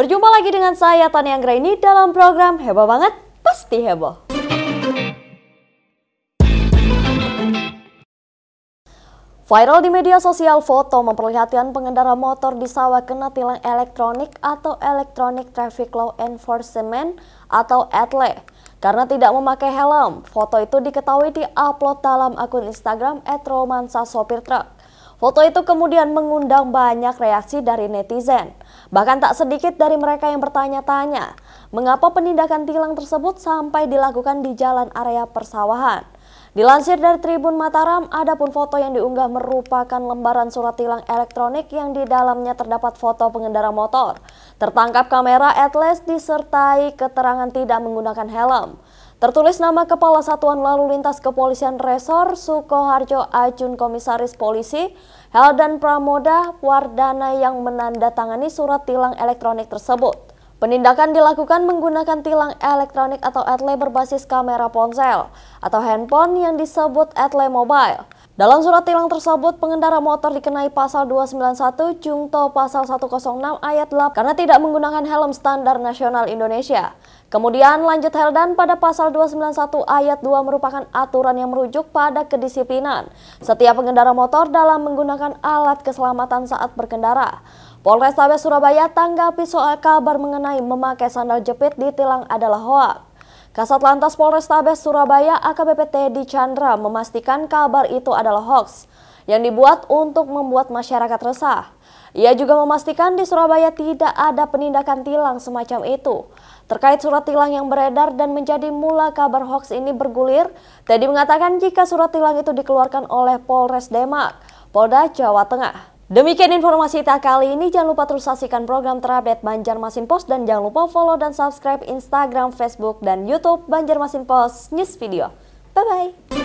Berjumpa lagi dengan saya Tania Anggraini dalam program Heboh Banget, Pasti Heboh. Viral di media sosial foto memperlihatkan pengendara motor di sawah kena tilang elektronik atau Electronic Traffic Law Enforcement atau ETLE. E. Karena tidak memakai helm, foto itu diketahui di-upload dalam akun Instagram @romansa sopir truk. Foto itu kemudian mengundang banyak reaksi dari netizen. Bahkan tak sedikit dari mereka yang bertanya-tanya, mengapa penindakan tilang tersebut sampai dilakukan di jalan area persawahan. Dilansir dari Tribun Mataram, adapun foto yang diunggah merupakan lembaran surat tilang elektronik yang di dalamnya terdapat foto pengendara motor. Tertangkap kamera Atlas disertai keterangan tidak menggunakan helm. Tertulis nama Kepala Satuan Lalu Lintas Kepolisian Resor Sukoharjo Ajun Komisaris Polisi Heldan Pramoda Wardana yang menandatangani surat tilang elektronik tersebut. Penindakan dilakukan menggunakan tilang elektronik atau etle berbasis kamera ponsel atau handphone yang disebut etle mobile. Dalam surat tilang tersebut, pengendara motor dikenai pasal 291 Jungto pasal 106 ayat 8 karena tidak menggunakan helm standar nasional Indonesia. Kemudian lanjut Heldan pada pasal 291 ayat 2 merupakan aturan yang merujuk pada kedisiplinan. Setiap pengendara motor dalam menggunakan alat keselamatan saat berkendara. Polrestabes Surabaya tanggapi soal kabar mengenai memakai sandal jepit di tilang adalah hoak. Kasat Lantas Polrestabes Surabaya AKBP Teddy Chandra memastikan kabar itu adalah hoax yang dibuat untuk membuat masyarakat resah. Ia juga memastikan di Surabaya tidak ada penindakan tilang semacam itu. Terkait surat tilang yang beredar dan menjadi mula kabar hoax ini bergulir, Teddy mengatakan jika surat tilang itu dikeluarkan oleh Polres Demak, Polda Jawa Tengah. Demikian informasi kita kali ini. Jangan lupa terus saksikan program terupdate Banjarmasin Post dan jangan lupa follow dan subscribe Instagram, Facebook, dan YouTube Banjarmasin Post News Video. Bye bye.